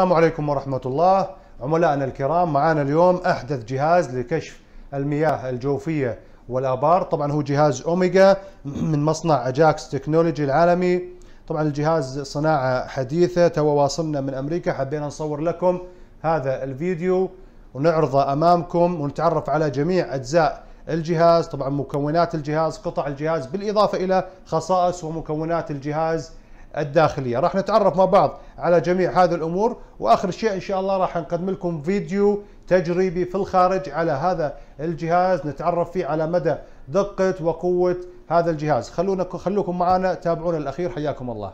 السلام عليكم ورحمة الله عملائنا الكرام معنا اليوم أحدث جهاز لكشف المياه الجوفية والآبار طبعا هو جهاز أوميجا من مصنع أجاكس تكنولوجي العالمي طبعا الجهاز صناعة حديثة تواصلنا واصلنا من أمريكا حبينا نصور لكم هذا الفيديو ونعرضه أمامكم ونتعرف على جميع أجزاء الجهاز طبعا مكونات الجهاز قطع الجهاز بالإضافة إلى خصائص ومكونات الجهاز الداخلية راح نتعرف مع بعض على جميع هذه الأمور وآخر شيء إن شاء الله راح نقدم لكم فيديو تجريبي في الخارج على هذا الجهاز نتعرف فيه على مدى دقة وقوة هذا الجهاز خلونا خلوكم معنا تابعونا الأخير حياكم الله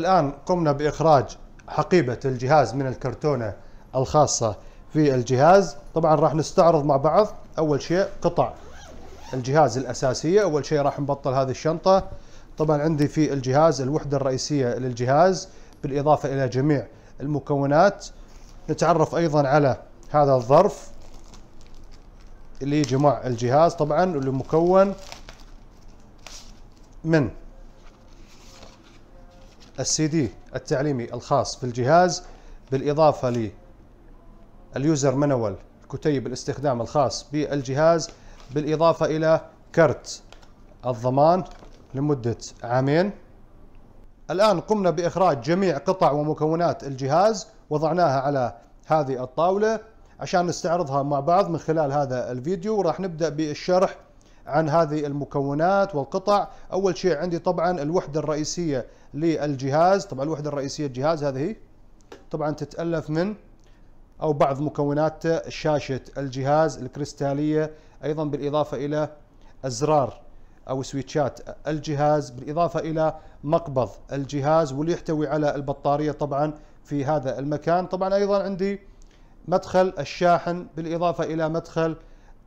الآن قمنا بإخراج حقيبة الجهاز من الكرتونة الخاصة في الجهاز طبعا راح نستعرض مع بعض أول شيء قطع الجهاز الأساسية أول شيء راح نبطل هذه الشنطة طبعا عندي في الجهاز الوحدة الرئيسية للجهاز بالإضافة إلى جميع المكونات نتعرف أيضا على هذا الظرف اللي يجي مع الجهاز طبعا اللي مكون من السي دي التعليمي الخاص في الجهاز بالإضافة لليوزر مانوال كتيب الاستخدام الخاص بالجهاز بالإضافة إلى كرت الضمان لمدة عامين الآن قمنا بإخراج جميع قطع ومكونات الجهاز وضعناها على هذه الطاولة عشان نستعرضها مع بعض من خلال هذا الفيديو وراح نبدأ بالشرح عن هذه المكونات والقطع أول شيء عندي طبعا الوحدة الرئيسية للجهاز طبعا الوحدة الرئيسية الجهاز هذه طبعا تتألف من أو بعض مكونات شاشة الجهاز الكريستالية أيضا بالإضافة إلى أزرار أو سويتشات الجهاز بالإضافة إلى مقبض الجهاز واللي يحتوي على البطارية طبعا في هذا المكان طبعا أيضا عندي مدخل الشاحن بالإضافة إلى مدخل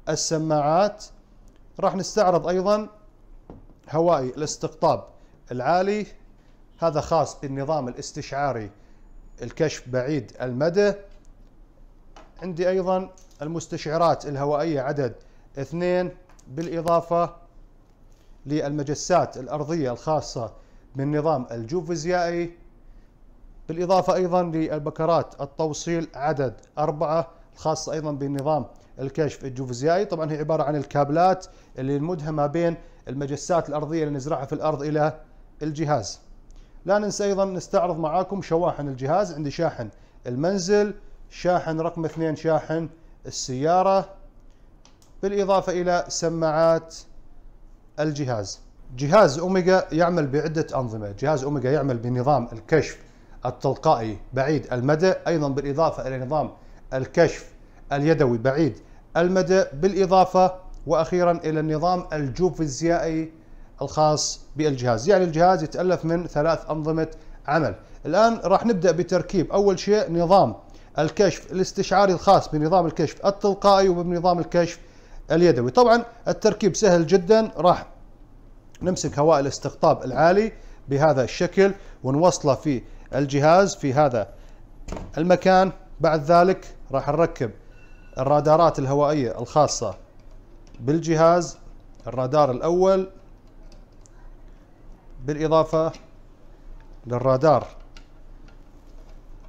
السماعات راح نستعرض أيضا هوائي الاستقطاب العالي هذا خاص بالنظام الاستشعاري الكشف بعيد المدى عندي أيضا المستشعرات الهوائية عدد اثنين بالإضافة للمجسات الأرضية الخاصة بالنظام الجوفيزيائي بالإضافة أيضا للبكرات التوصيل عدد أربعة الخاصة أيضا بالنظام الكشف الجوفزيائي طبعا هي عبارة عن الكابلات اللي نمدها ما بين المجسات الأرضية اللي نزرعها في الأرض إلى الجهاز لا ننسى أيضا نستعرض معاكم شواحن الجهاز عندي شاحن المنزل شاحن رقم اثنين شاحن السيارة بالإضافة إلى سماعات الجهاز جهاز أوميجا يعمل بعدة أنظمة جهاز أوميجا يعمل بنظام الكشف التلقائي بعيد المدى أيضا بالإضافة إلى نظام الكشف اليدوي بعيد المدى بالإضافة وأخيرا إلى النظام الجوفزيائي الخاص بالجهاز يعني الجهاز يتألف من ثلاث أنظمة عمل الآن راح نبدأ بتركيب أول شيء نظام الكشف الاستشعاري الخاص بنظام الكشف التلقائي وبنظام الكشف اليدوي طبعا التركيب سهل جدا راح نمسك هواء الاستقطاب العالي بهذا الشكل ونوصله في الجهاز في هذا المكان بعد ذلك راح نركب الرادارات الهوائية الخاصة بالجهاز الرادار الأول بالإضافة للرادار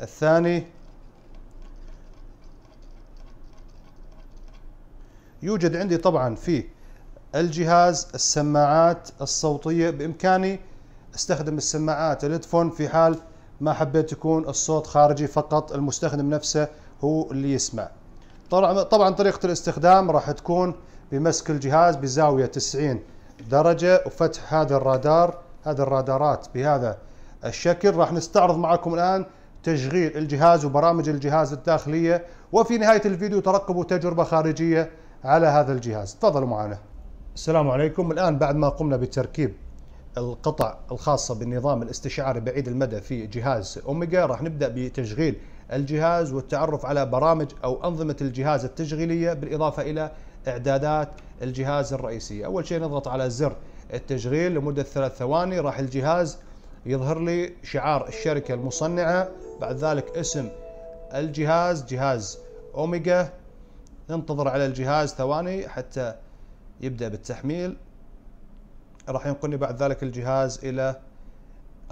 الثاني يوجد عندي طبعا في الجهاز السماعات الصوتية بإمكاني استخدم السماعات الهيدفون في حال ما حبيت يكون الصوت خارجي فقط المستخدم نفسه هو اللي يسمع طبعا طريقة الاستخدام راح تكون بمسك الجهاز بزاوية 90 درجة وفتح هذا الرادار هذه الرادارات بهذا الشكل راح نستعرض معكم الآن تشغيل الجهاز وبرامج الجهاز الداخلية وفي نهاية الفيديو ترقبوا تجربة خارجية على هذا الجهاز تفضلوا معنا السلام عليكم الآن بعد ما قمنا بتركيب القطع الخاصة بالنظام الاستشعاري بعيد المدى في جهاز أوميجا راح نبدأ بتشغيل الجهاز والتعرف على برامج أو أنظمة الجهاز التشغيلية بالإضافة إلى إعدادات الجهاز الرئيسية أول شيء نضغط على زر التشغيل لمدة ثلاث ثواني راح الجهاز يظهر لي شعار الشركة المصنعة بعد ذلك اسم الجهاز جهاز أوميجا ننتظر على الجهاز ثواني حتى يبدأ بالتحميل راح ينقلني بعد ذلك الجهاز إلى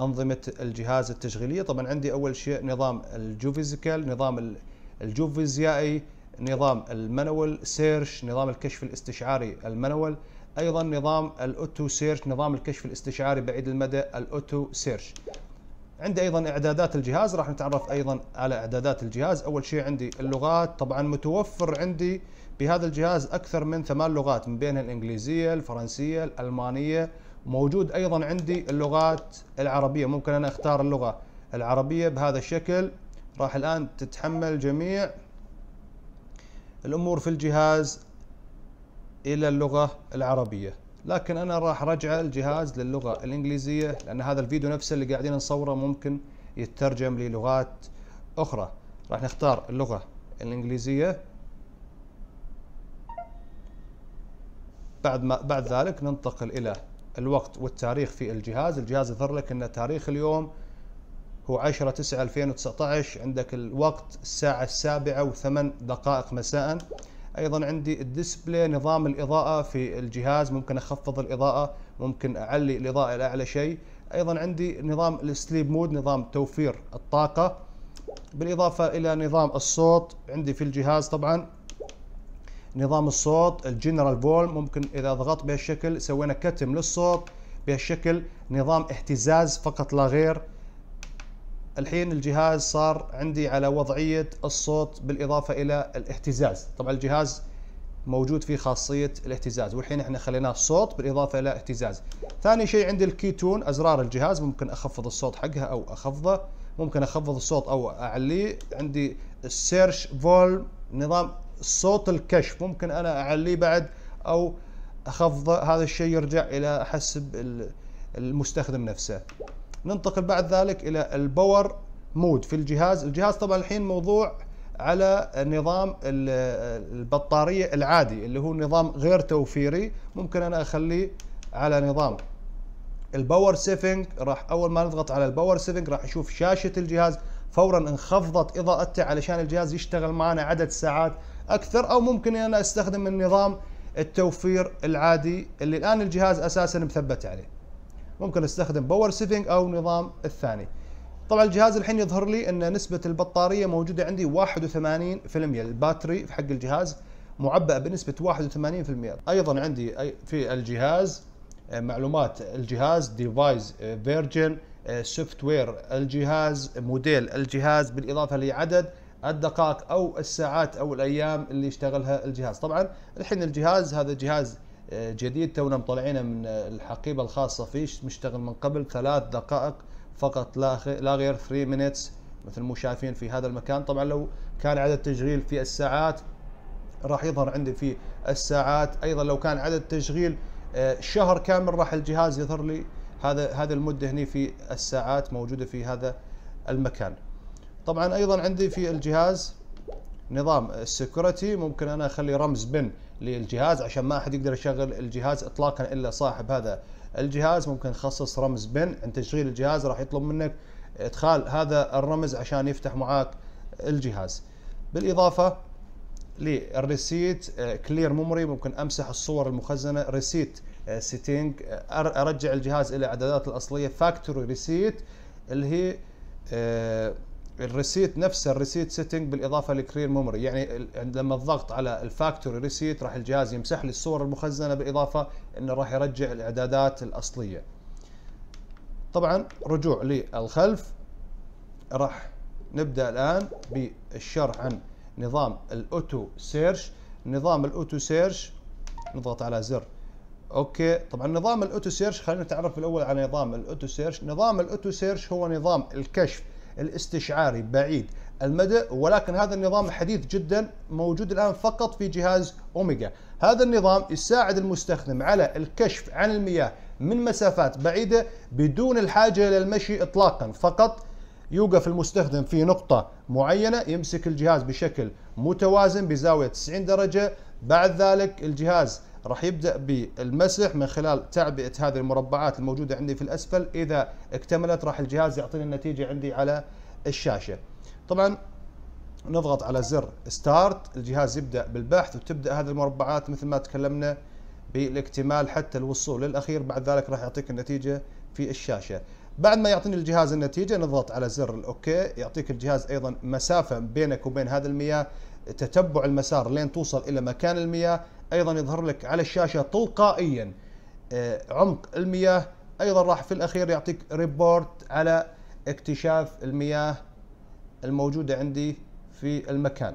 أنظمة الجهاز التشغيلية طبعا عندي أول شيء نظام الجوفيزيكال نظام الجوفيزيائي نظام المانوال سيرش نظام الكشف الاستشعاري المانوال ايضا نظام الاوتو سيرش نظام الكشف الاستشعاري بعيد المدى الاوتو سيرش عندي ايضا اعدادات الجهاز راح نتعرف ايضا على اعدادات الجهاز اول شيء عندي اللغات طبعا متوفر عندي بهذا الجهاز اكثر من ثمان لغات من بينها الانجليزيه الفرنسيه الالمانيه موجود ايضا عندي اللغات العربيه ممكن انا اختار اللغه العربيه بهذا الشكل راح الان تتحمل جميع الامور في الجهاز الى اللغه العربيه لكن انا راح رجع الجهاز للغه الانجليزيه لان هذا الفيديو نفسه اللي قاعدين نصوره ممكن يترجم للغات اخرى راح نختار اللغه الانجليزيه بعد ما بعد ذلك ننتقل الى الوقت والتاريخ في الجهاز الجهاز يظهر لك ان تاريخ اليوم هو 10 9 2019 عندك الوقت الساعة السابعة وثمان دقائق مساء ايضا عندي الديسبلاي نظام الاضاءة في الجهاز ممكن اخفض الاضاءة ممكن اعلي الاضاءة الى اعلى شيء ايضا عندي نظام السليب مود نظام توفير الطاقة بالاضافة الى نظام الصوت عندي في الجهاز طبعا نظام الصوت الجنرال فولم ممكن اذا ضغطت بهالشكل سوينا كتم للصوت بهالشكل نظام اهتزاز فقط لا غير الحين الجهاز صار عندي على وضعية الصوت بالإضافة إلى الاهتزاز طبعا الجهاز موجود فيه خاصية الاهتزاز والحين احنا خليناه صوت بالإضافة إلى اهتزاز ثاني شيء عندي الكيتون أزرار الجهاز ممكن أخفض الصوت حقها أو أخفضه ممكن أخفض الصوت أو أعليه عندي السيرش فولم نظام صوت الكشف ممكن انا اعليه بعد او اخفضه هذا الشيء يرجع الى حسب المستخدم نفسه ننتقل بعد ذلك الى الباور مود في الجهاز الجهاز طبعا الحين موضوع على نظام البطارية العادي اللي هو نظام غير توفيري ممكن أنا أخليه على نظام الباور سيفنج راح أول ما نضغط على الباور سيفنج راح أشوف شاشة الجهاز فورا انخفضت إضاءته علشان الجهاز يشتغل معنا عدد ساعات اكثر او ممكن انا استخدم النظام التوفير العادي اللي الان الجهاز اساسا مثبت عليه ممكن استخدم باور سيفنج او نظام الثاني طبعا الجهاز الحين يظهر لي ان نسبة البطارية موجودة عندي 81% الباتري في حق الجهاز معبأ بنسبة 81% ايضا عندي في الجهاز آه، معلومات الجهاز ديفايس فيرجن سوفت وير الجهاز موديل الجهاز بالاضافة لعدد الدقائق او الساعات او الايام اللي يشتغلها الجهاز طبعا الحين الجهاز هذا جهاز آه، جديد تونا مطلعينه من الحقيبه الخاصه فيه مشتغل من قبل ثلاث دقائق فقط لا غير 3 minutes مثل مو شايفين في هذا المكان طبعا لو كان عدد التشغيل في الساعات راح يظهر عندي في الساعات ايضا لو كان عدد التشغيل آه، شهر كامل راح الجهاز يظهر لي هذا هذه المده هنا في الساعات موجوده في هذا المكان طبعا ايضا عندي في الجهاز نظام السكيورتي ممكن انا اخلي رمز بن للجهاز عشان ما احد يقدر يشغل الجهاز اطلاقا الا صاحب هذا الجهاز ممكن اخصص رمز بن عند تشغيل الجهاز راح يطلب منك ادخال هذا الرمز عشان يفتح معاك الجهاز بالاضافه للريسيت كلير آه، ميموري ممكن امسح الصور المخزنه ريسيت سيتنج آه، آه، ارجع الجهاز الى اعداداته الاصليه فاكتوري ريسيت اللي هي الريسيت نفسه الريسيت سيتنج بالاضافه لكرير ميموري يعني لما الضغط على الفاكتوري ريسيت راح الجهاز يمسح لي الصور المخزنه بالاضافه انه راح يرجع الاعدادات الاصليه طبعا رجوع للخلف راح نبدا الان بالشرح عن نظام الاوتو سيرش نظام الاوتو سيرش نضغط على زر اوكي طبعا نظام الاوتو سيرش خلينا نتعرف الاول على نظام الاوتو سيرش نظام الاوتو سيرش هو نظام الكشف الاستشعاري بعيد المدى ولكن هذا النظام حديث جدا موجود الآن فقط في جهاز أوميجا هذا النظام يساعد المستخدم على الكشف عن المياه من مسافات بعيدة بدون الحاجة للمشي إطلاقا فقط يوقف المستخدم في نقطة معينة يمسك الجهاز بشكل متوازن بزاوية 90 درجة بعد ذلك الجهاز راح يبدأ بالمسح من خلال تعبئة هذه المربعات الموجودة عندي في الأسفل إذا اكتملت راح الجهاز يعطيني النتيجة عندي على الشاشة طبعا نضغط على زر ستارت الجهاز يبدأ بالبحث وتبدأ هذه المربعات مثل ما تكلمنا بالاكتمال حتى الوصول للأخير بعد ذلك راح يعطيك النتيجة في الشاشة بعد ما يعطيني الجهاز النتيجة نضغط على زر الأوكي يعطيك الجهاز أيضا مسافة بينك وبين هذا المياه تتبع المسار لين توصل إلى مكان المياه ايضا يظهر لك على الشاشه تلقائيا آه، عمق المياه ايضا راح في الاخير يعطيك ريبورت على اكتشاف المياه الموجوده عندي في المكان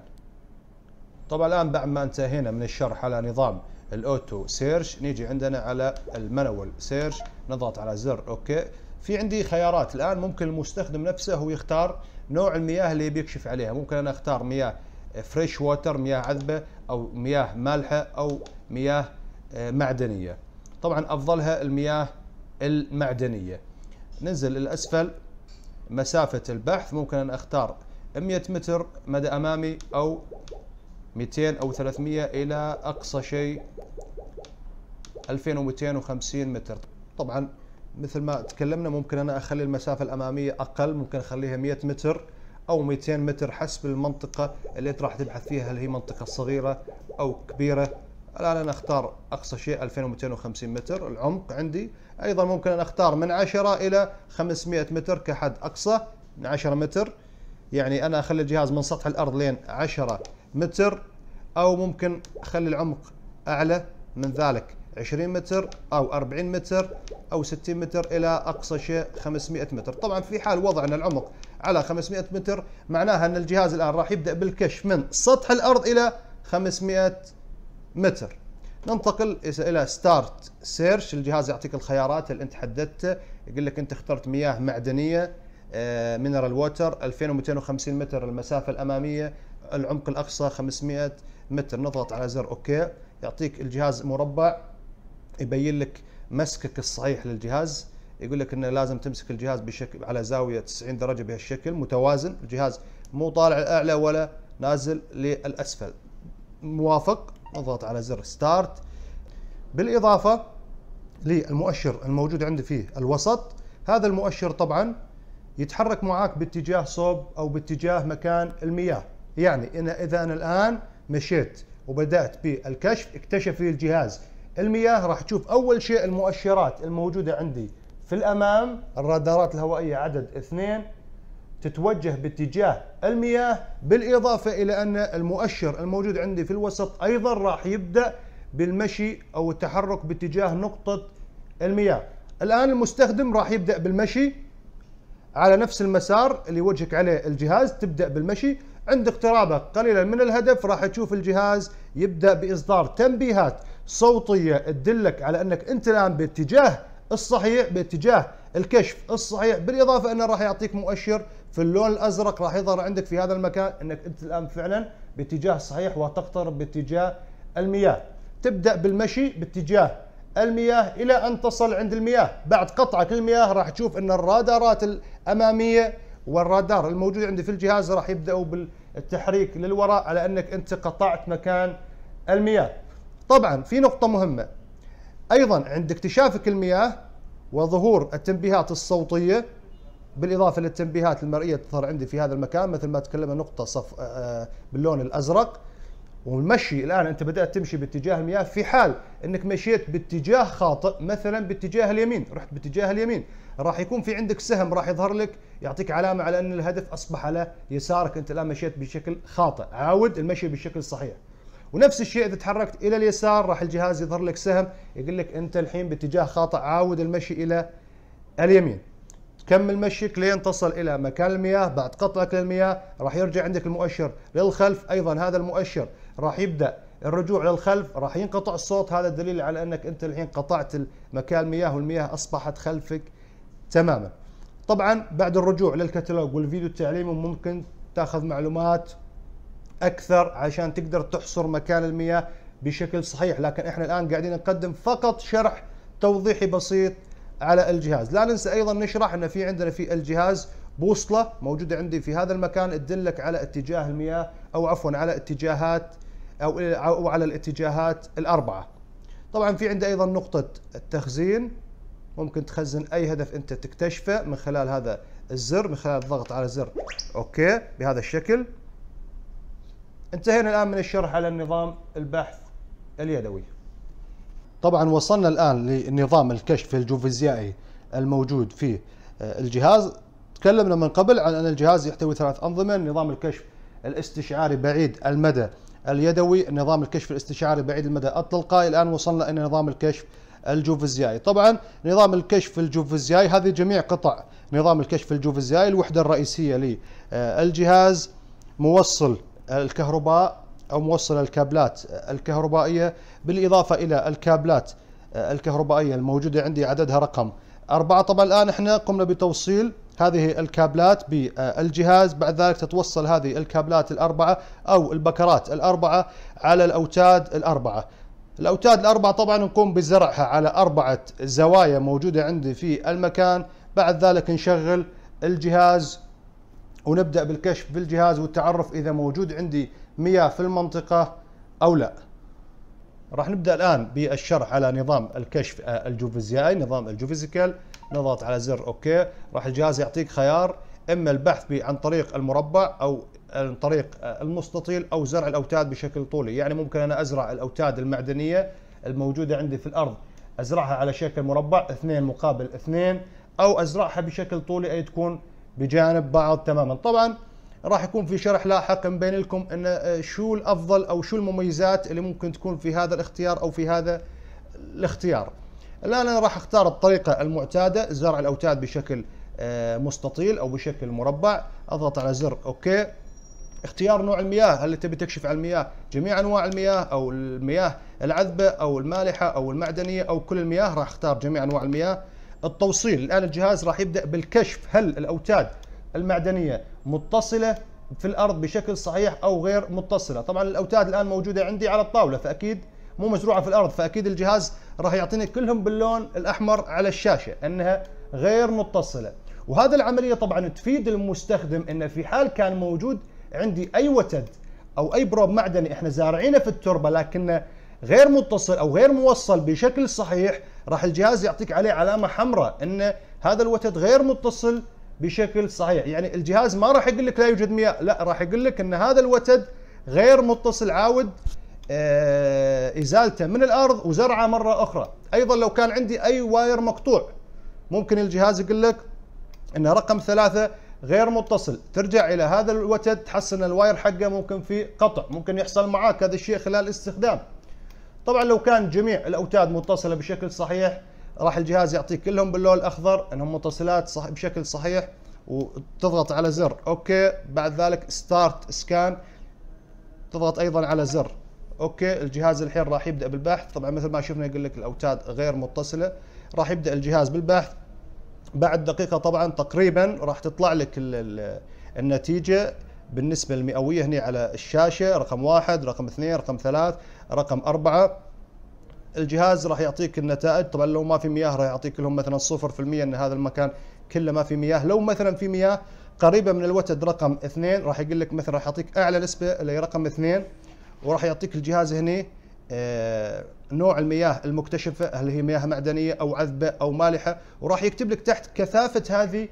طبعا الان بعد ما انتهينا من الشرح على نظام الاوتو سيرش نيجي عندنا على المانوال سيرش نضغط على زر اوكي في عندي خيارات الان ممكن المستخدم نفسه هو يختار نوع المياه اللي بيكشف عليها ممكن انا اختار مياه فريش ووتر مياه عذبه أو مياه مالحة أو مياه آه، معدنية طبعا أفضلها المياه المعدنية ننزل الأسفل مسافة البحث ممكن أن أختار 100 متر مدى أمامي أو 200 أو 300 إلى أقصى شيء 2250 متر طبعا مثل ما تكلمنا ممكن أنا أخلي المسافة الأمامية أقل ممكن أخليها 100 متر او 200 متر حسب المنطقه اللي انت راح تبحث فيها هل هي منطقه صغيره او كبيره الان انا اختار اقصى شيء 2250 متر العمق عندي ايضا ممكن ان اختار من 10 الى 500 متر كحد اقصى من 10 متر يعني انا اخلي الجهاز من سطح الارض لين 10 متر او ممكن اخلي العمق اعلى من ذلك 20 متر او 40 متر او 60 متر الى اقصى شيء 500 متر طبعا في حال وضعنا العمق على 500 متر معناها أن الجهاز الآن راح يبدأ بالكشف من سطح الأرض إلى 500 متر ننتقل الى ستارت سيرش الجهاز يعطيك الخيارات اللي انت حددته يقول لك انت اخترت مياه معدنيه مينرال ووتر 2250 متر المسافه الاماميه العمق الاقصى 500 متر نضغط على زر اوكي يعطيك الجهاز مربع يبين لك مسكك الصحيح للجهاز يقول لك انه لازم تمسك الجهاز بشكل على زاويه 90 درجه بهالشكل متوازن الجهاز مو طالع الاعلى ولا نازل للاسفل موافق اضغط على زر ستارت بالاضافه للمؤشر الموجود عندي فيه الوسط هذا المؤشر طبعا يتحرك معاك باتجاه صوب او باتجاه مكان المياه يعني إن اذا انا الان مشيت وبدات بالكشف اكتشف لي الجهاز المياه راح تشوف اول شيء المؤشرات الموجوده عندي في الأمام الرادارات الهوائية عدد اثنين تتوجه باتجاه المياه بالإضافة إلى أن المؤشر الموجود عندي في الوسط أيضا راح يبدأ بالمشي أو التحرك باتجاه نقطة المياه الآن المستخدم راح يبدأ بالمشي على نفس المسار اللي وجهك عليه الجهاز تبدأ بالمشي عند اقترابك قليلا من الهدف راح تشوف الجهاز يبدأ بإصدار تنبيهات صوتية تدلك على أنك أنت الآن باتجاه الصحيح باتجاه الكشف الصحيح بالاضافه انه راح يعطيك مؤشر في اللون الازرق راح يظهر عندك في هذا المكان انك انت الان فعلا باتجاه صحيح وتقترب باتجاه المياه تبدا بالمشي باتجاه المياه الى ان تصل عند المياه بعد قطعك المياه راح تشوف ان الرادارات الاماميه والرادار الموجود عندي في الجهاز راح يبداوا بالتحريك للوراء على انك انت قطعت مكان المياه طبعا في نقطه مهمه ايضا عند اكتشافك المياه وظهور التنبيهات الصوتيه بالاضافه للتنبيهات المرئيه تظهر عندي في هذا المكان مثل ما تكلمنا نقطه صف آه، آه، باللون الازرق والمشي الان انت بدات تمشي باتجاه المياه في حال انك مشيت باتجاه خاطئ مثلا باتجاه اليمين رحت باتجاه اليمين راح يكون في عندك سهم راح يظهر لك يعطيك علامه على ان الهدف اصبح على يسارك انت الان مشيت بشكل خاطئ عاود المشي بالشكل الصحيح ونفس الشيء اذا تحركت الى اليسار راح الجهاز يظهر لك سهم يقول لك انت الحين باتجاه خاطئ عاود المشي الى اليمين تكمل مشيك لين تصل الى مكان المياه بعد قطعك للمياه راح يرجع عندك المؤشر للخلف ايضا هذا المؤشر راح يبدا الرجوع للخلف راح ينقطع الصوت هذا دليل على انك انت الحين قطعت مكان المياه والمياه اصبحت خلفك تماما طبعا بعد الرجوع للكتالوج والفيديو التعليمي ممكن تاخذ معلومات اكثر عشان تقدر تحصر مكان المياه بشكل صحيح لكن احنا الان قاعدين نقدم فقط شرح توضيحي بسيط على الجهاز لا ننسى ايضا نشرح ان في عندنا في الجهاز بوصله موجوده عندي في هذا المكان تدلك على اتجاه المياه او عفوا على اتجاهات او او على الاتجاهات الاربعه طبعا في عندي ايضا نقطه التخزين ممكن تخزن اي هدف انت تكتشفه من خلال هذا الزر من خلال الضغط على زر اوكي بهذا الشكل انتهينا الآن من الشرح على النظام البحث اليدوي طبعا وصلنا الآن لنظام الكشف الجوفيزيائي الموجود في آه، الجهاز تكلمنا من قبل عن أن الجهاز يحتوي ثلاث أنظمة نظام الكشف الاستشعاري بعيد المدى اليدوي نظام الكشف الاستشعاري بعيد المدى التلقائي الآن وصلنا إلى نظام الكشف الجوفيزيائي طبعا نظام الكشف الجوفيزيائي هذه جميع قطع نظام الكشف الجوفيزيائي الوحدة الرئيسية للجهاز موصل الكهرباء أو موصل الكابلات الكهربائية بالإضافة إلى الكابلات الكهربائية الموجودة عندي عددها رقم أربعة طبعا الآن إحنا قمنا بتوصيل هذه الكابلات بالجهاز بعد ذلك تتوصل هذه الكابلات الأربعة أو البكرات الأربعة على الأوتاد الأربعة الأوتاد الأربعة طبعا نقوم بزرعها على أربعة زوايا موجودة عندي في المكان بعد ذلك نشغل الجهاز ونبدأ بالكشف بالجهاز والتعرف إذا موجود عندي مياه في المنطقة أو لا راح نبدأ الآن بالشرح على نظام الكشف آه، الجوفيزيائي نظام الجوفيزيكال نضغط على زر أوكي راح الجهاز يعطيك خيار إما البحث عن طريق المربع أو عن طريق آه، المستطيل أو زرع الأوتاد بشكل طولي يعني ممكن أنا أزرع الأوتاد المعدنية الموجودة عندي في الأرض أزرعها على شكل مربع اثنين مقابل اثنين أو أزرعها بشكل طولي أي تكون بجانب بعض تماما طبعا راح يكون في شرح لاحق بين لكم ان آه، شو الافضل او شو المميزات اللي ممكن تكون في هذا الاختيار او في هذا الاختيار الان انا راح اختار الطريقه المعتاده زرع الاوتاد بشكل آه، مستطيل او بشكل مربع اضغط على زر اوكي اختيار نوع المياه هل تبي تكشف على المياه جميع انواع المياه او المياه العذبه او المالحه او المعدنيه او كل المياه راح اختار جميع انواع المياه التوصيل الآن الجهاز راح يبدأ بالكشف هل الأوتاد المعدنية متصلة في الأرض بشكل صحيح أو غير متصلة طبعا الأوتاد الآن موجودة عندي على الطاولة فأكيد مو مزروعة في الأرض فأكيد الجهاز راح يعطيني كلهم باللون الأحمر على الشاشة أنها غير متصلة وهذا العملية طبعا تفيد المستخدم أنه في حال كان موجود عندي أي وتد أو أي بروب معدني إحنا زارعينه في التربة لكنه غير متصل أو غير موصل بشكل صحيح راح الجهاز يعطيك عليه علامه حمراء ان هذا الوتد غير متصل بشكل صحيح يعني الجهاز ما راح يقول لك لا يوجد مياه لا راح يقول لك ان هذا الوتد غير متصل عاود آه، ازالته من الارض وزرعه مره اخرى ايضا لو كان عندي اي واير مقطوع ممكن الجهاز يقول لك ان رقم ثلاثة غير متصل ترجع الى هذا الوتد تحس ان الواير حقه ممكن في قطع ممكن يحصل معاك هذا الشيء خلال الاستخدام طبعا لو كان جميع الاوتاد متصله بشكل صحيح راح الجهاز يعطيك كلهم باللون الاخضر انهم متصلات صح بشكل صحيح وتضغط على زر اوكي بعد ذلك ستارت سكان تضغط ايضا على زر اوكي الجهاز الحين راح يبدا بالبحث طبعا مثل ما شفنا يقول لك الاوتاد غير متصله راح يبدا الجهاز بالبحث بعد دقيقه طبعا تقريبا راح تطلع لك النتيجه بالنسبة المئوية هنا على الشاشة رقم واحد رقم اثنين رقم ثلاث رقم أربعة الجهاز راح يعطيك النتائج طبعا لو ما في مياه راح يعطيك لهم مثلا 0% ان هذا المكان كله ما في مياه لو مثلا في مياه قريبه من الوتد رقم اثنين راح يقول لك مثلا راح يعطيك اعلى نسبه اللي رقم اثنين وراح يعطيك الجهاز هنا آه، نوع المياه المكتشفه هل هي مياه معدنيه او عذبه او مالحه وراح يكتب لك تحت كثافه هذه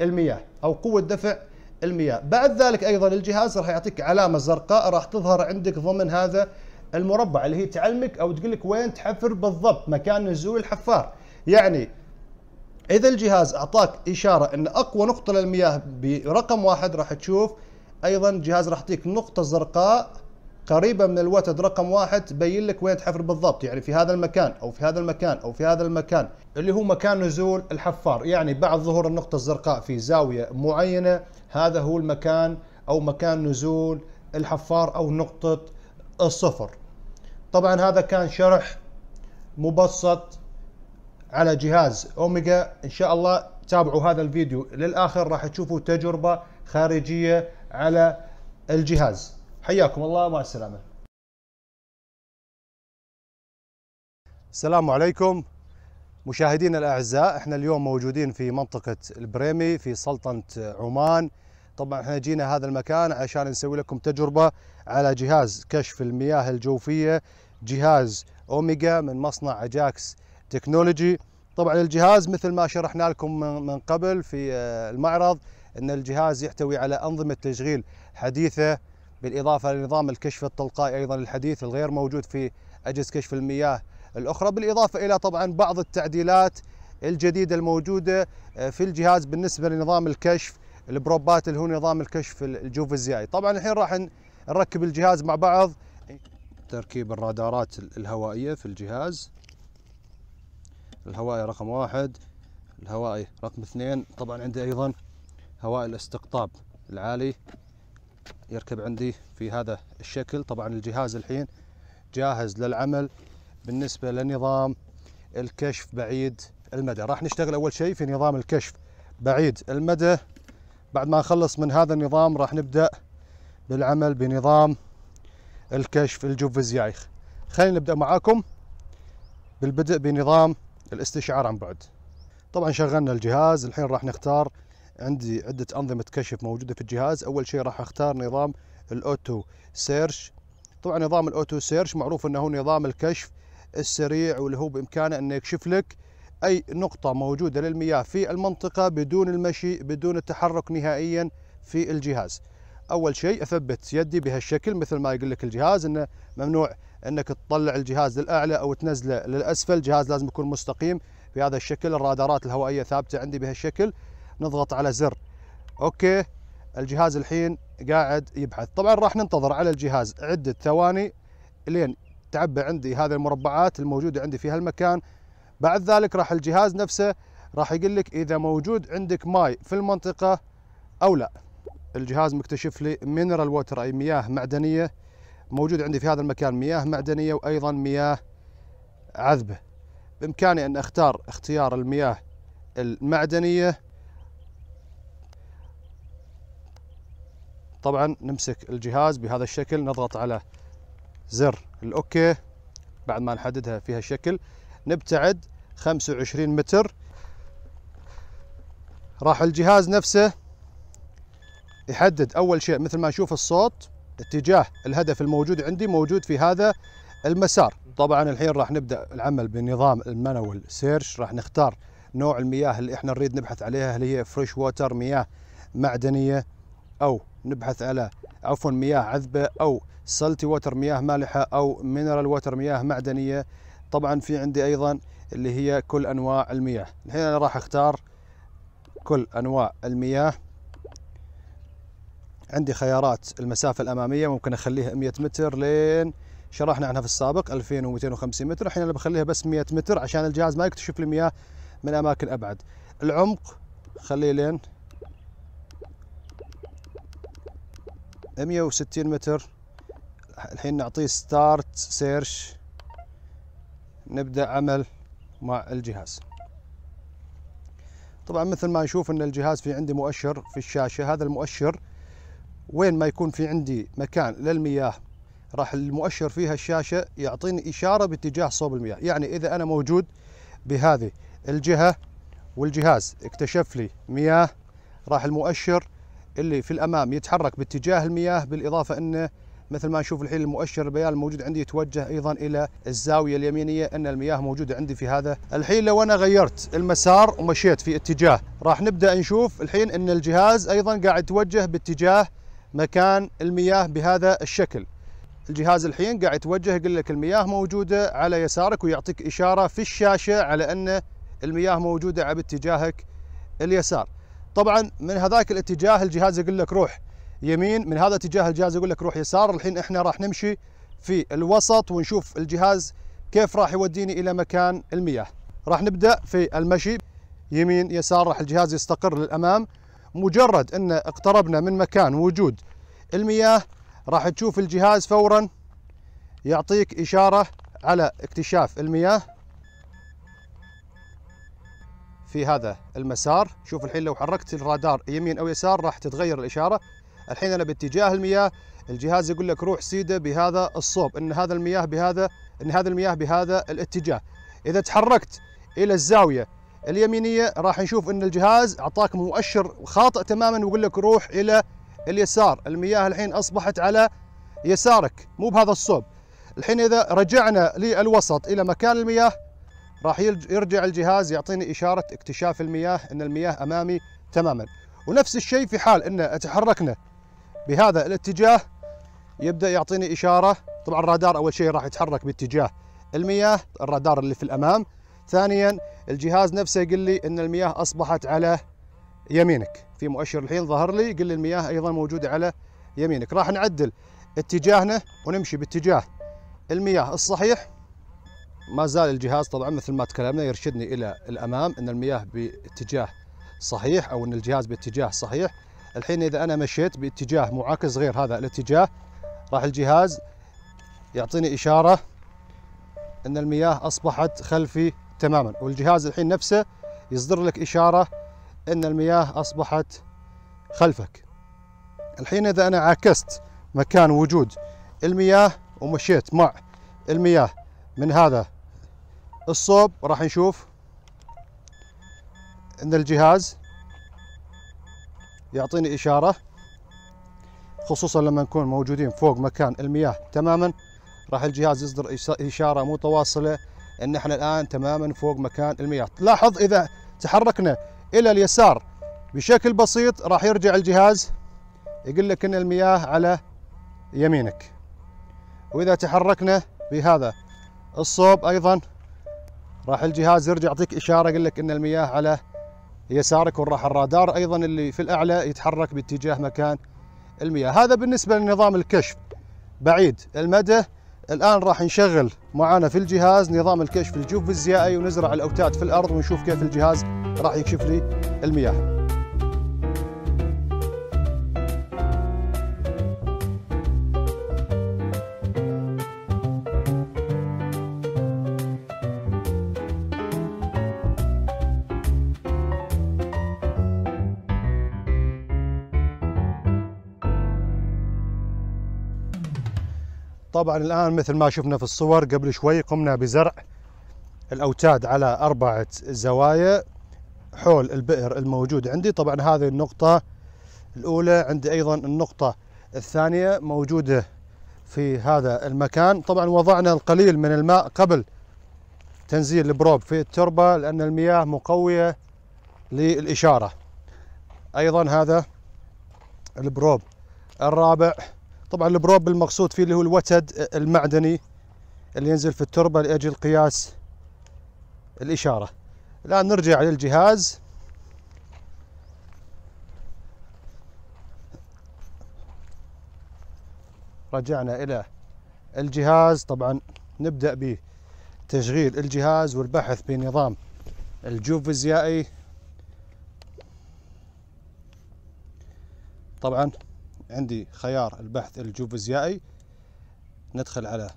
المياه او قوه دفع المياه بعد ذلك أيضا الجهاز راح يعطيك علامة زرقاء راح تظهر عندك ضمن هذا المربع اللي هي تعلمك أو تقول لك وين تحفر بالضبط مكان نزول الحفار يعني إذا الجهاز أعطاك إشارة أن أقوى نقطة للمياه برقم واحد راح تشوف أيضا الجهاز راح يعطيك نقطة زرقاء قريبة من الوتد رقم واحد تبين لك وين تحفر بالضبط يعني في هذا المكان أو في هذا المكان أو في هذا المكان اللي هو مكان نزول الحفار يعني بعد ظهور النقطة الزرقاء في زاوية معينة هذا هو المكان أو مكان نزول الحفار أو نقطة الصفر طبعا هذا كان شرح مبسط على جهاز أوميجا إن شاء الله تابعوا هذا الفيديو للآخر راح تشوفوا تجربة خارجية على الجهاز حياكم الله مع السلامة السلام عليكم مشاهدينا الاعزاء احنا اليوم موجودين في منطقه البريمي في سلطنه عمان طبعا احنا جينا هذا المكان عشان نسوي لكم تجربه على جهاز كشف المياه الجوفيه جهاز اوميجا من مصنع اجاكس تكنولوجي طبعا الجهاز مثل ما شرحنا لكم من قبل في آه، المعرض ان الجهاز يحتوي على انظمه تشغيل حديثه بالاضافه لنظام الكشف التلقائي ايضا الحديث الغير موجود في اجهزه كشف المياه الأخرى بالإضافة إلى طبعا بعض التعديلات الجديدة الموجودة آه، في الجهاز بالنسبة لنظام الكشف البروبات اللي هو نظام الكشف الجوفزيائي طبعا الحين راح نركب الجهاز مع بعض تركيب الرادارات الهوائية في الجهاز الهوائي رقم واحد الهوائي رقم اثنين طبعا عندي أيضا هوائي الاستقطاب العالي يركب عندي في هذا الشكل طبعا الجهاز الحين جاهز للعمل بالنسبة لنظام الكشف بعيد المدى راح نشتغل أول شيء في نظام الكشف بعيد المدى بعد ما نخلص من هذا النظام راح نبدأ بالعمل بنظام الكشف الزيايخ خلينا نبدأ معاكم بالبدء بنظام الاستشعار عن بعد طبعا شغلنا الجهاز الحين راح نختار عندي عدة أنظمة كشف موجودة في الجهاز أول شيء راح أختار نظام الأوتو سيرش طبعا نظام الأوتو سيرش معروف أنه نظام الكشف السريع واللي هو بامكانه انه يكشف لك اي نقطه موجوده للمياه في المنطقه بدون المشي بدون التحرك نهائيا في الجهاز. اول شيء اثبت يدي بهالشكل مثل ما يقول لك الجهاز انه ممنوع انك تطلع الجهاز للاعلى او تنزله للاسفل، الجهاز لازم يكون مستقيم بهذا الشكل، الرادارات الهوائيه ثابته عندي بهالشكل. نضغط على زر اوكي الجهاز الحين قاعد يبحث طبعا راح ننتظر على الجهاز عده ثواني لين تعبى عندي هذه المربعات الموجودة عندي في هالمكان بعد ذلك راح الجهاز نفسه راح يقول لك إذا موجود عندك ماي في المنطقة أو لا الجهاز مكتشف لي مينرال ووتر أي مياه معدنية موجود عندي في هذا المكان مياه معدنية وأيضا مياه عذبة بإمكاني أن أختار اختيار المياه المعدنية طبعا نمسك الجهاز بهذا الشكل نضغط على زر الاوكي بعد ما نحددها في هالشكل نبتعد 25 متر راح الجهاز نفسه يحدد اول شيء مثل ما نشوف الصوت اتجاه الهدف الموجود عندي موجود في هذا المسار طبعا الحين راح نبدا العمل بنظام المانوال سيرش راح نختار نوع المياه اللي احنا نريد نبحث عليها اللي هي فريش ووتر مياه معدنيه أو نبحث على عفوا مياه عذبة أو سلتي ووتر مياه مالحة أو مينرال ووتر مياه معدنية طبعا في عندي أيضا اللي هي كل أنواع المياه الحين أنا راح أختار كل أنواع المياه عندي خيارات المسافة الأمامية ممكن أخليها 100 متر لين شرحنا عنها في السابق 2250 متر الحين أنا بخليها بس 100 متر عشان الجهاز ما يكتشف المياه من أماكن أبعد العمق خليه لين 160 متر الحين نعطيه ستارت سيرش نبدأ عمل مع الجهاز طبعا مثل ما نشوف ان الجهاز في عندي مؤشر في الشاشة هذا المؤشر وين ما يكون في عندي مكان للمياه راح المؤشر فيها الشاشة يعطيني إشارة باتجاه صوب المياه يعني إذا أنا موجود بهذه الجهة والجهاز اكتشف لي مياه راح المؤشر اللي في الامام يتحرك باتجاه المياه بالاضافه انه مثل ما نشوف الحين المؤشر البيان الموجود عندي يتوجه ايضا الى الزاويه اليمينيه ان المياه موجوده عندي في هذا الحين لو انا غيرت المسار ومشيت في اتجاه راح نبدا نشوف الحين ان الجهاز ايضا قاعد يتوجه باتجاه مكان المياه بهذا الشكل الجهاز الحين قاعد يتوجه يقول لك المياه موجوده على يسارك ويعطيك اشاره في الشاشه على ان المياه موجوده على باتجاهك اليسار طبعا من هذاك الاتجاه الجهاز يقول لك روح يمين من هذا اتجاه الجهاز يقول لك روح يسار الحين احنا راح نمشي في الوسط ونشوف الجهاز كيف راح يوديني الى مكان المياه راح نبدا في المشي يمين يسار راح الجهاز يستقر للامام مجرد ان اقتربنا من مكان وجود المياه راح تشوف الجهاز فورا يعطيك اشاره على اكتشاف المياه في هذا المسار شوف الحين لو حركت الرادار يمين أو يسار راح تتغير الإشارة الحين أنا باتجاه المياه الجهاز يقول لك روح سيده بهذا الصوب ان هذا المياه بهذا ان هذا المياه بهذا الاتجاه اذا تحركت الى الزاويه اليمينيه راح نشوف ان الجهاز اعطاك مؤشر خاطئ تماما ويقول لك روح الى اليسار المياه الحين اصبحت على يسارك مو بهذا الصوب الحين اذا رجعنا للوسط الى مكان المياه راح يرجع الجهاز يعطيني إشارة اكتشاف المياه أن المياه أمامي تماما ونفس الشيء في حال أن أتحركنا بهذا الاتجاه يبدأ يعطيني إشارة طبعا الرادار أول شيء راح يتحرك باتجاه المياه الرادار اللي في الأمام ثانيا الجهاز نفسه يقول لي أن المياه أصبحت على يمينك في مؤشر الحين ظهر لي يقول لي المياه أيضا موجودة على يمينك راح نعدل اتجاهنا ونمشي باتجاه المياه الصحيح ما زال الجهاز طبعا مثل ما تكلمنا يرشدني الى الامام ان المياه باتجاه صحيح او ان الجهاز باتجاه صحيح الحين اذا انا مشيت باتجاه معاكس غير هذا الاتجاه راح الجهاز يعطيني اشاره ان المياه اصبحت خلفي تماما والجهاز الحين نفسه يصدر لك اشاره ان المياه اصبحت خلفك الحين اذا انا عكست مكان وجود المياه ومشيت مع المياه من هذا الصوب راح نشوف ان الجهاز يعطيني اشاره خصوصا لما نكون موجودين فوق مكان المياه تماما راح الجهاز يصدر اشاره متواصله ان احنا الان تماما فوق مكان المياه لاحظ اذا تحركنا الى اليسار بشكل بسيط راح يرجع الجهاز يقول لك ان المياه على يمينك واذا تحركنا بهذا الصوب ايضا راح الجهاز يرجع يعطيك اشاره يقول لك ان المياه على يسارك وراح الرادار ايضا اللي في الاعلى يتحرك باتجاه مكان المياه هذا بالنسبه لنظام الكشف بعيد المدى الان راح نشغل معانا في الجهاز نظام الكشف الجوف الزيائي ونزرع الاوتاد في الارض ونشوف كيف الجهاز راح يكشف لي المياه طبعا الآن مثل ما شفنا في الصور قبل شوي قمنا بزرع الأوتاد على أربعة زوايا حول البئر الموجود عندي طبعا هذه النقطة الأولى عندي أيضا النقطة الثانية موجودة في هذا المكان طبعا وضعنا القليل من الماء قبل تنزيل البروب في التربة لأن المياه مقوية للإشارة أيضا هذا البروب الرابع طبعا البروب المقصود فيه اللي هو الوتد المعدني اللي ينزل في التربة لأجل قياس الإشارة الآن نرجع للجهاز رجعنا إلى الجهاز طبعا نبدأ بتشغيل الجهاز والبحث بنظام الجوف فيزيائي طبعا عندي خيار البحث الجيوفيزيائي ندخل على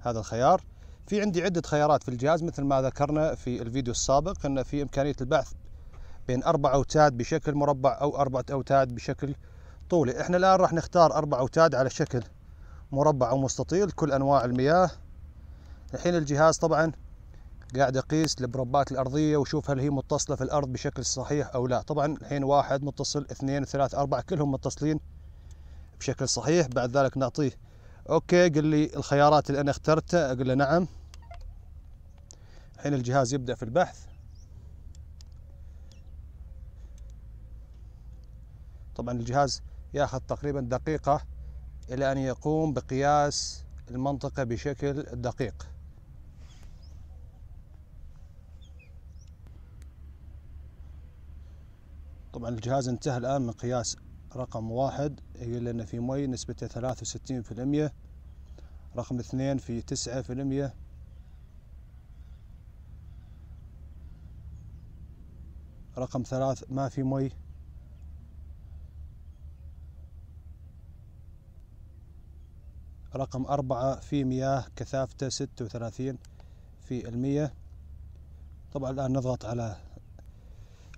هذا الخيار في عندي عدة خيارات في الجهاز مثل ما ذكرنا في الفيديو السابق أن في إمكانية البحث بين أربع أوتاد بشكل مربع أو أربعة أوتاد بشكل طولي إحنا الآن راح نختار أربع أوتاد على شكل مربع أو مستطيل كل أنواع المياه الحين الجهاز طبعا قاعد أقيس البربات الأرضية وشوف هل هي متصلة في الأرض بشكل صحيح أو لا طبعا الحين واحد متصل اثنين ثلاث أربعة كلهم متصلين بشكل صحيح بعد ذلك نعطيه اوكي قل لي الخيارات اللي انا اخترتها اقول له نعم الحين الجهاز يبدا في البحث طبعا الجهاز ياخذ تقريبا دقيقه الى ان يقوم بقياس المنطقه بشكل دقيق طبعا الجهاز انتهى الان من قياس رقم واحد يقول لنا في مي نسبته ثلاثة وستين في المية رقم اثنين في تسعة في المية رقم ثلاث ما في مي رقم أربعة في مياه كثافته ستة وثلاثين في المية طبعا الآن نضغط على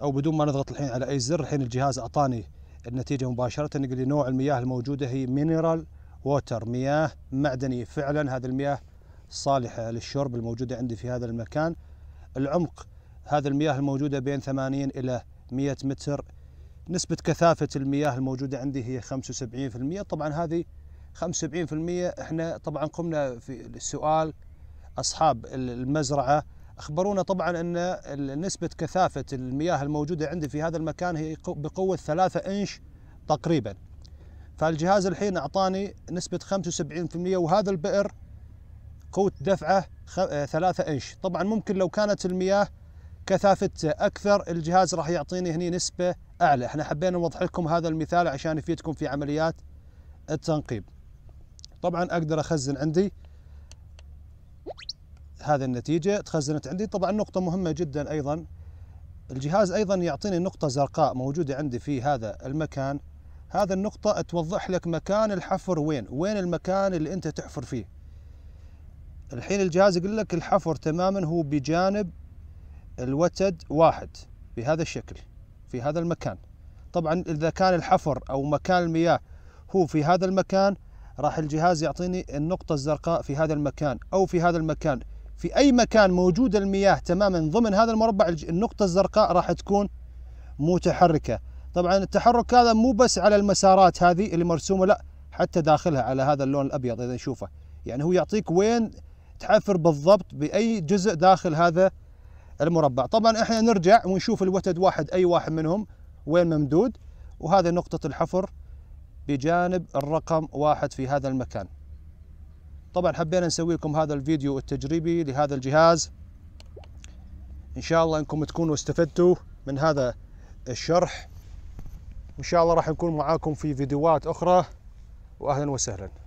أو بدون ما نضغط الحين على أي زر الحين الجهاز أعطاني النتيجه مباشره يقول لي نوع المياه الموجوده هي مينرال ووتر مياه معدنيه فعلا هذه المياه صالحه للشرب الموجوده عندي في هذا المكان العمق هذه المياه الموجوده بين 80 الى 100 متر نسبة كثافة المياه الموجودة عندي هي 75% طبعا هذه 75% احنا طبعا قمنا في السؤال اصحاب المزرعة أخبرونا طبعا أن نسبة كثافة المياه الموجودة عندي في هذا المكان هي بقوة ثلاثة إنش تقريبا فالجهاز الحين أعطاني نسبة 75% وهذا البئر قوة دفعه آه، ثلاثة إنش طبعا ممكن لو كانت المياه كثافته أكثر الجهاز راح يعطيني هني نسبة أعلى احنا حبينا نوضح لكم هذا المثال عشان يفيدكم في عمليات التنقيب طبعا أقدر أخزن عندي هذه النتيجة تخزنت عندي طبعا نقطة مهمة جدا أيضا الجهاز أيضا يعطيني نقطة زرقاء موجودة عندي في هذا المكان هذا النقطة توضح لك مكان الحفر وين وين المكان اللي أنت تحفر فيه الحين الجهاز يقول لك الحفر تماما هو بجانب الوتد واحد بهذا الشكل في هذا المكان طبعا إذا كان الحفر أو مكان المياه هو في هذا المكان راح الجهاز يعطيني النقطة الزرقاء في هذا المكان أو في هذا المكان في أي مكان موجود المياه تماما ضمن هذا المربع النقطة الزرقاء راح تكون متحركة طبعا التحرك هذا مو بس على المسارات هذه اللي مرسومة لا حتى داخلها على هذا اللون الأبيض إذا نشوفه يعني هو يعطيك وين تحفر بالضبط بأي جزء داخل هذا المربع طبعا احنا نرجع ونشوف الوتد واحد أي واحد منهم وين ممدود وهذه نقطة الحفر بجانب الرقم واحد في هذا المكان طبعا حبينا نسوي لكم هذا الفيديو التجريبي لهذا الجهاز ان شاء الله انكم تكونوا استفدتوا من هذا الشرح وان شاء الله راح نكون معاكم في فيديوهات اخرى واهلا وسهلا